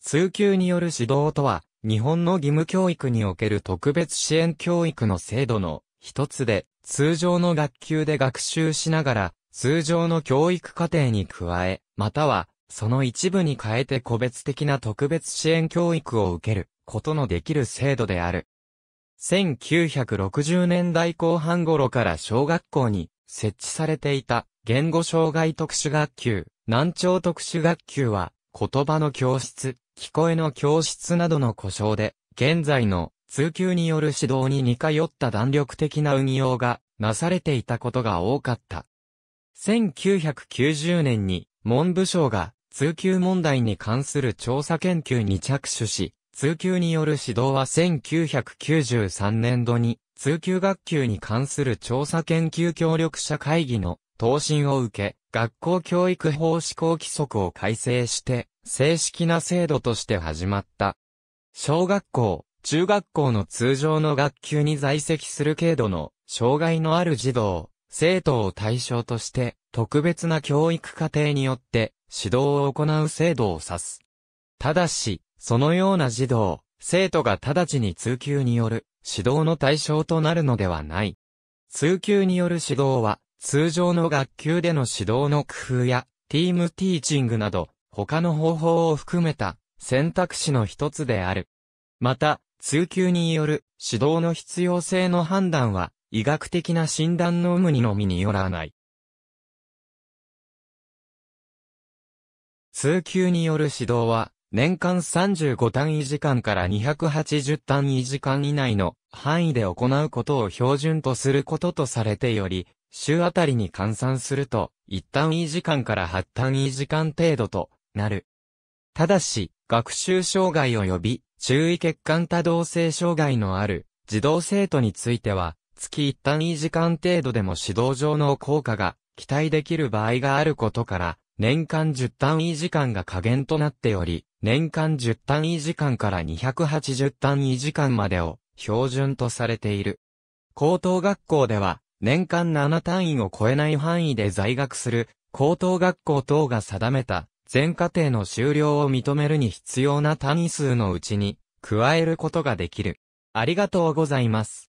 通級による指導とは、日本の義務教育における特別支援教育の制度の一つで、通常の学級で学習しながら、通常の教育課程に加え、または、その一部に変えて個別的な特別支援教育を受けることのできる制度である。1960年代後半頃から小学校に設置されていた言語障害特殊学級、難聴特殊学級は言葉の教室、聞こえの教室などの故障で、現在の通級による指導に似通った弾力的な運用がなされていたことが多かった。1990年に文部省が通級問題に関する調査研究に着手し、通級による指導は1993年度に通級学級に関する調査研究協力者会議の答申を受け、学校教育法施行規則を改正して、正式な制度として始まった。小学校、中学校の通常の学級に在籍する軽度の障害のある児童、生徒を対象として、特別な教育課程によって指導を行う制度を指す。ただし、そのような児童、生徒が直ちに通級による指導の対象となるのではない。通級による指導は、通常の学級での指導の工夫や、ティームティーチングなど、他の方法を含めた選択肢の一つである。また、通級による指導の必要性の判断は、医学的な診断の有無にのみによらない。通級による指導は、年間35単位時間から280単位時間以内の範囲で行うことを標準とすることとされており、週あたりに換算すると、旦、単位時間から八単位時間程度となる。ただし、学習障害及び注意欠陥多動性障害のある児童生徒については、月旦、単位時間程度でも指導上の効果が期待できる場合があることから、年間10単位時間が加減となっており、年間10単位時間から280単位時間までを標準とされている。高等学校では、年間7単位を超えない範囲で在学する、高等学校等が定めた、全課程の修了を認めるに必要な単位数のうちに、加えることができる。ありがとうございます。